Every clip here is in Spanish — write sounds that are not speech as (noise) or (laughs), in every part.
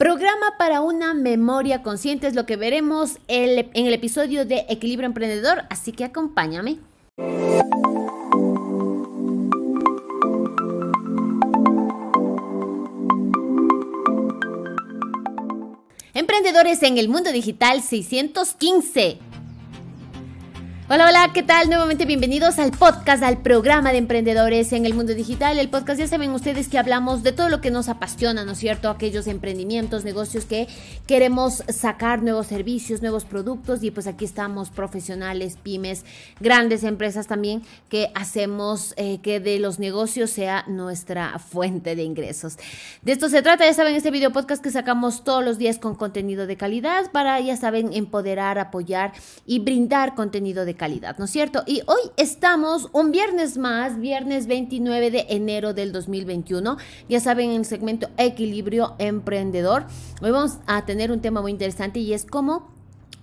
Programa para una memoria consciente es lo que veremos en el episodio de Equilibrio Emprendedor, así que acompáñame. Emprendedores en el mundo digital 615. Hola, hola, ¿qué tal? Nuevamente bienvenidos al podcast, al programa de emprendedores en el mundo digital. El podcast ya saben ustedes que hablamos de todo lo que nos apasiona, ¿no es cierto? Aquellos emprendimientos, negocios que queremos sacar nuevos servicios, nuevos productos y pues aquí estamos profesionales, pymes, grandes empresas también que hacemos eh, que de los negocios sea nuestra fuente de ingresos. De esto se trata, ya saben, este video podcast que sacamos todos los días con contenido de calidad para, ya saben, empoderar, apoyar y brindar contenido de calidad calidad, ¿no es cierto? Y hoy estamos un viernes más, viernes 29 de enero del 2021. Ya saben, en el segmento Equilibrio Emprendedor, hoy vamos a tener un tema muy interesante y es cómo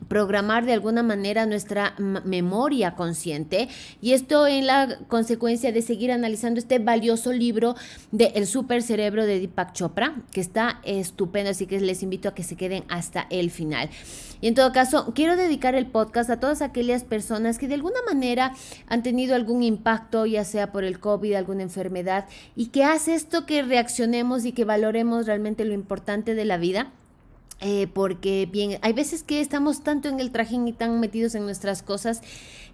programar de alguna manera nuestra memoria consciente y esto en la consecuencia de seguir analizando este valioso libro de El super cerebro de Deepak Chopra que está estupendo así que les invito a que se queden hasta el final y en todo caso quiero dedicar el podcast a todas aquellas personas que de alguna manera han tenido algún impacto ya sea por el COVID alguna enfermedad y que hace esto que reaccionemos y que valoremos realmente lo importante de la vida eh, porque bien, hay veces que estamos tanto en el trajín y tan metidos en nuestras cosas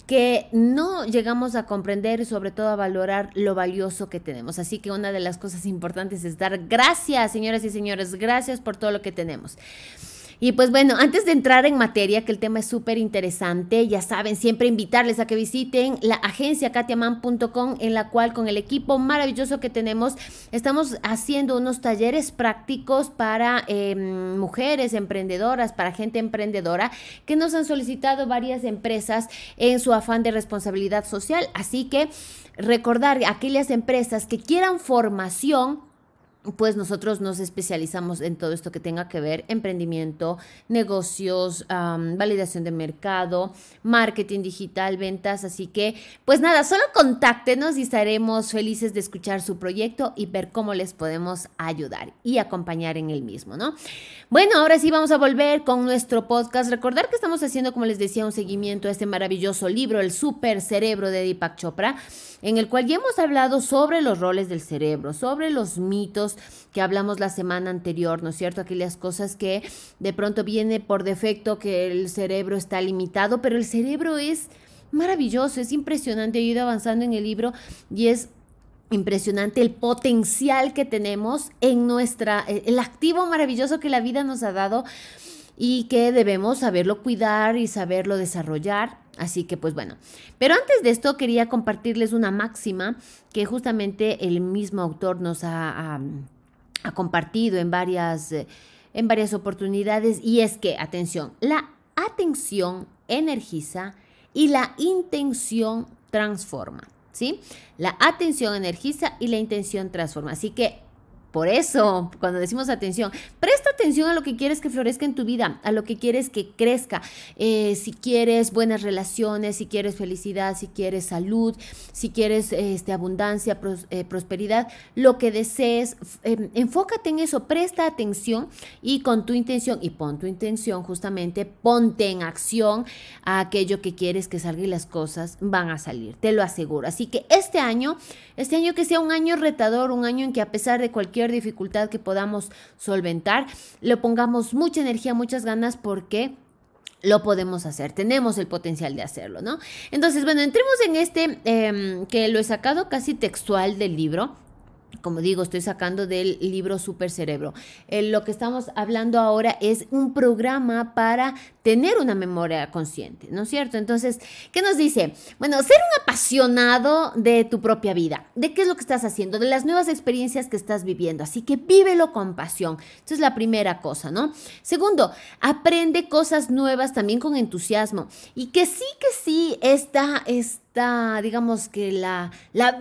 que no llegamos a comprender y sobre todo a valorar lo valioso que tenemos. Así que una de las cosas importantes es dar gracias, señoras y señores, gracias por todo lo que tenemos. Y pues bueno, antes de entrar en materia, que el tema es súper interesante, ya saben, siempre invitarles a que visiten la agencia katiaman.com, en la cual con el equipo maravilloso que tenemos, estamos haciendo unos talleres prácticos para em, mujeres emprendedoras, para gente emprendedora, que nos han solicitado varias empresas en su afán de responsabilidad social. Así que recordar a aquellas empresas que quieran formación, pues nosotros nos especializamos en todo esto que tenga que ver emprendimiento, negocios, validación de mercado, marketing digital, ventas. Así que, pues nada, solo contáctenos y estaremos felices de escuchar su proyecto y ver cómo les podemos ayudar y acompañar en el mismo, ¿no? Bueno, ahora sí vamos a volver con nuestro podcast. Recordar que estamos haciendo, como les decía, un seguimiento a este maravilloso libro, El Super Cerebro de Deepak Chopra, en el cual ya hemos hablado sobre los roles del cerebro, sobre los mitos que hablamos la semana anterior, ¿no es cierto? Aquellas cosas que de pronto viene por defecto, que el cerebro está limitado, pero el cerebro es maravilloso, es impresionante. he ido avanzando en el libro y es impresionante el potencial que tenemos en nuestra, el activo maravilloso que la vida nos ha dado y que debemos saberlo cuidar y saberlo desarrollar Así que pues bueno, pero antes de esto quería compartirles una máxima que justamente el mismo autor nos ha, compartido en varias, eh, en varias oportunidades y es que, atención, la atención energiza y la intención transforma, ¿sí? La atención energiza y la intención transforma. Así que por eso, cuando decimos atención, atención a lo que quieres que florezca en tu vida, a lo que quieres que crezca. Eh, si quieres buenas relaciones, si quieres felicidad, si quieres salud, si quieres este, abundancia, eh, prosperidad, lo que desees, em, enfócate en eso, presta atención y con tu intención, y pon tu intención justamente, ponte en acción a aquello que quieres que salga y las cosas van a salir, te lo aseguro. Así que este año, este año que sea un año retador, un año en que a pesar de cualquier dificultad que podamos solventar, le pongamos mucha energía, muchas ganas porque lo podemos hacer, tenemos el potencial de hacerlo, ¿no? Entonces, bueno, entremos en este em, que lo he sacado casi textual del libro como digo, estoy sacando del libro Super Cerebro. Eh, lo que estamos hablando ahora es un programa para tener una memoria consciente, ¿no es cierto? Entonces, ¿qué nos dice? Bueno, ser un apasionado de tu propia vida, de qué es lo que estás haciendo, de las nuevas experiencias que estás viviendo. Así que vívelo con pasión. Esa es la primera cosa, ¿no? Segundo, aprende cosas nuevas también con entusiasmo y que sí, que sí, está digamos que la,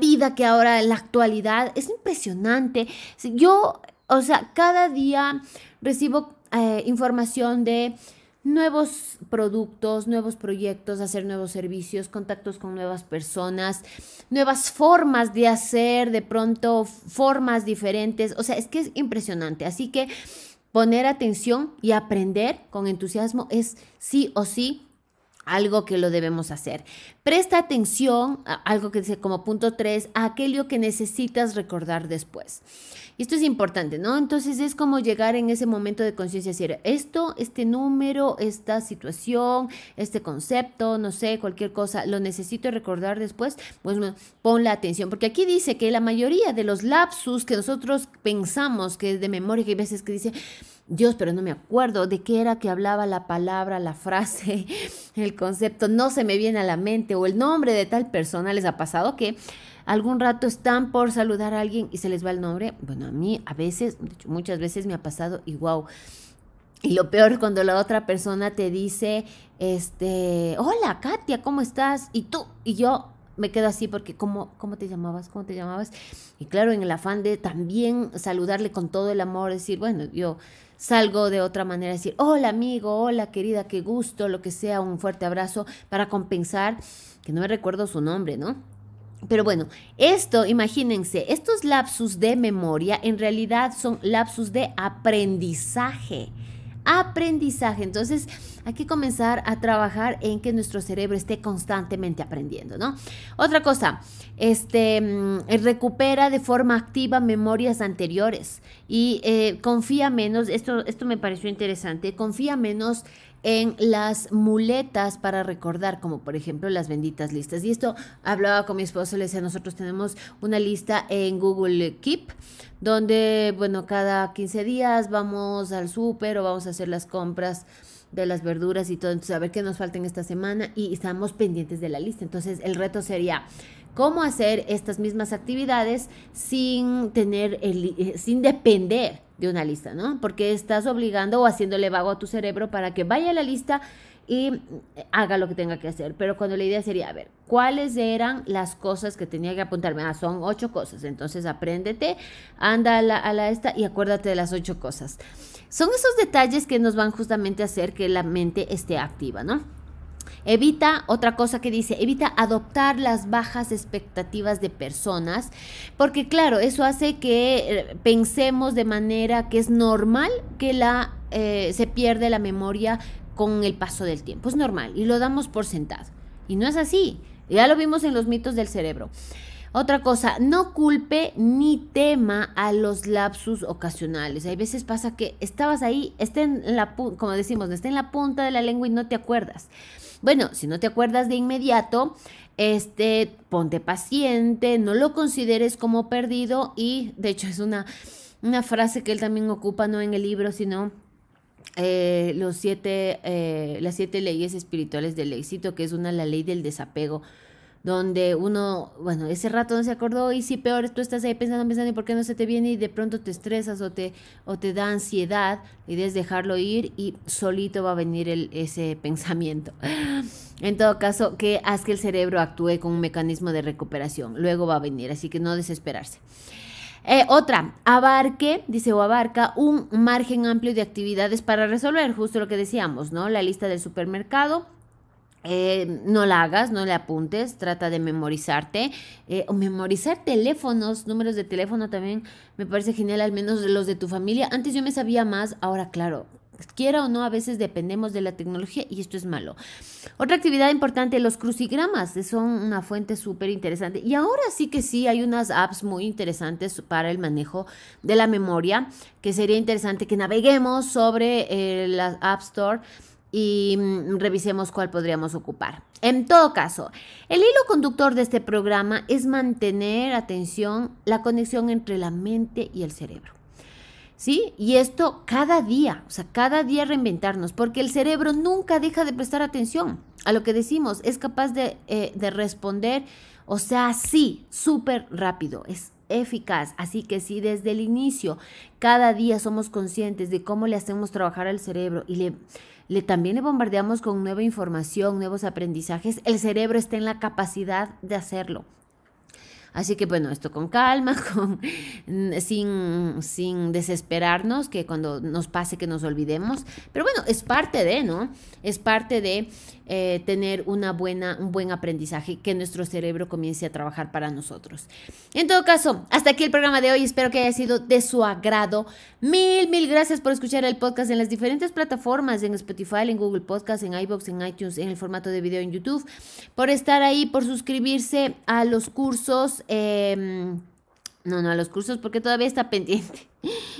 vida que ahora en la actualidad es impresionante. Yo, o sea, cada día recibo eh, información de nuevos productos, nuevos proyectos, hacer nuevos servicios, contactos con nuevas personas, nuevas formas de hacer, de pronto formas diferentes. O sea, es que es impresionante. Así que poner atención y aprender con entusiasmo es sí o sí algo que lo debemos hacer. Presta atención a algo que dice como punto 3, a aquello que necesitas recordar después. Y esto es importante, ¿no? Entonces es como llegar en ese momento de conciencia decir, esto, este número, esta situación, este concepto, no sé, cualquier cosa, lo necesito recordar después, pues pon la atención, porque aquí dice que la mayoría de los lapsus que nosotros pensamos que es de memoria, que hay veces que dice, Dios, pero no me acuerdo de qué era que hablaba la palabra, la frase, (laughs) el concepto, no se me viene a la mente o el nombre de tal persona. ¿Les ha pasado que algún rato están por saludar a alguien y se les va el nombre? Bueno, a mí a veces, muchas veces me ha pasado y wow. Y lo peor cuando la otra persona te dice, este, hola Katia, ¿cómo estás? Y tú, y yo me quedo así porque ¿cómo, ¿cómo te llamabas? ¿Cómo te llamabas? Y claro, en el afán de también saludarle con todo el amor, decir, bueno, yo salgo de otra manera, decir, hola amigo, hola querida, qué gusto, lo que sea, un fuerte abrazo para compensar, que no me recuerdo su nombre, ¿no? Pero bueno, esto, imagínense, estos lapsus de memoria en realidad son lapsus de aprendizaje aprendizaje. Entonces, hay que comenzar a trabajar en que nuestro cerebro esté constantemente aprendiendo, ¿no? Otra cosa, este, mm, recupera de forma activa memorias anteriores y eh, confía menos, esto, esto me pareció interesante, confía menos en las muletas para recordar, como por ejemplo las benditas listas. Y esto hablaba con mi esposo, le decía, nosotros tenemos una lista en Google Keep, donde, bueno, cada 15 días vamos al súper o vamos a hacer las compras de las verduras y todo, entonces a ver qué nos falta en esta semana y estamos pendientes de la lista. Entonces el reto sería cómo hacer estas mismas actividades sin tener el, eh, sin depender de una lista, ¿no? Porque estás obligando o haciéndole vago a tu cerebro para que vaya a la lista y eh, haga lo que tenga que hacer. Pero cuando la idea sería, a ver, ¿cuáles eran las cosas que tenía que apuntarme? Ah, son ocho cosas. Entonces apréndete, anda a la, a la esta y acuérdate de las ocho cosas. Son esos detalles que nos van justamente a hacer que la mente esté activa, ¿no? Evita, otra cosa que dice, evita adoptar las bajas expectativas de personas, porque claro, eso hace que eh, pensemos de manera que es normal que la, eh, se pierde la memoria con el paso del tiempo. Es normal y lo damos por sentado. Y no es así. Ya lo vimos en los mitos del cerebro. Otra cosa, no culpe ni tema a los lapsus ocasionales. Hay veces pasa que estabas ahí, está en la, como decimos, está en la punta de la lengua y no te acuerdas. Bueno, si no te acuerdas de inmediato, este, ponte paciente, no lo consideres como perdido y de hecho es una, una frase que él también ocupa, no en el libro, sino... Eh, los siete, eh, las siete leyes espirituales del éxito, que es una, la ley del desapego donde uno, bueno, ese rato no se acordó y si peor, tú estás ahí pensando, pensando y por qué no se te viene y de pronto te estresas o te, o te da ansiedad y debes dejarlo ir y solito va a venir el, ese (laughs) pensamiento. En todo caso, que haz que el cerebro actúe con un mecanismo de recuperación, luego va a venir, así que no desesperarse. Eh, otra, abarque, dice o abarca, un margen amplio de actividades para resolver, justo lo que decíamos, ¿no? La lista del supermercado, eh, no la hagas, no le apuntes, trata de memorizarte eh, o memorizar teléfonos, números de teléfono también me parece genial, al menos los de tu familia. Antes yo me sabía más, ahora claro, quiera o no, a veces dependemos de la tecnología y esto es malo. Otra actividad importante, los crucigramas, son una fuente súper interesante. Y ahora sí que sí, hay unas apps muy interesantes para el manejo de la memoria, que sería interesante que naveguemos sobre eh, la App Store y mm, revisemos cuál podríamos ocupar. En todo caso, el hilo conductor de este programa es mantener, atención, la conexión entre la mente y el cerebro. ¿Sí? Y esto cada día, o sea, cada día reinventarnos, porque el cerebro nunca deja de prestar atención a lo que decimos, es capaz de, eh, de responder, o sea, sí, súper rápido, es eficaz. Así que si desde el inicio cada día somos conscientes de cómo le hacemos trabajar al cerebro y le, le también le bombardeamos con nueva información, nuevos aprendizajes, el cerebro está en la capacidad de hacerlo, Así que bueno, esto con calma, (laughs) sin, desesperarnos, que cuando nos pase que nos olvidemos. Pero bueno, es parte de, ¿no? Es parte de eh, tener una buena, un buen aprendizaje, que nuestro cerebro comience a trabajar para nosotros. En todo caso, hasta aquí el programa de hoy. Espero que haya sido de su agrado. Mil, mil gracias por escuchar el podcast en las diferentes plataformas, en Spotify, en Google Podcast, en iBox, en iTunes, en el formato de video en YouTube, por estar ahí, por suscribirse a los cursos Em, no, no a los cursos porque todavía está pendiente.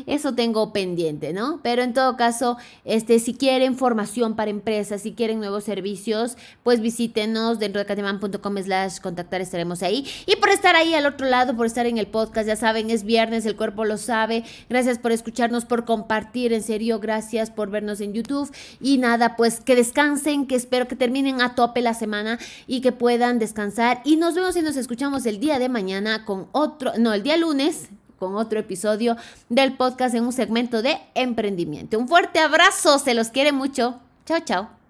Eso tengo pendiente, ¿no? Pero en todo caso, este, si quieren formación para empresas, si quieren nuevos servicios, pues visítenos dentro de cateman.com slash contactar, estaremos ahí. Y por estar ahí al otro lado, por estar en el podcast, ya saben, es viernes, el cuerpo lo sabe. Gracias por escucharnos, por compartir, en serio, gracias por vernos en YouTube. Y nada, pues que descansen, que espero que terminen a tope la semana y que puedan descansar. Y nos vemos y nos escuchamos el día de mañana con otro, no, el día lunes con otro episodio del podcast en un segmento de emprendimiento. Un fuerte abrazo, se los quiere mucho. Chao, chao.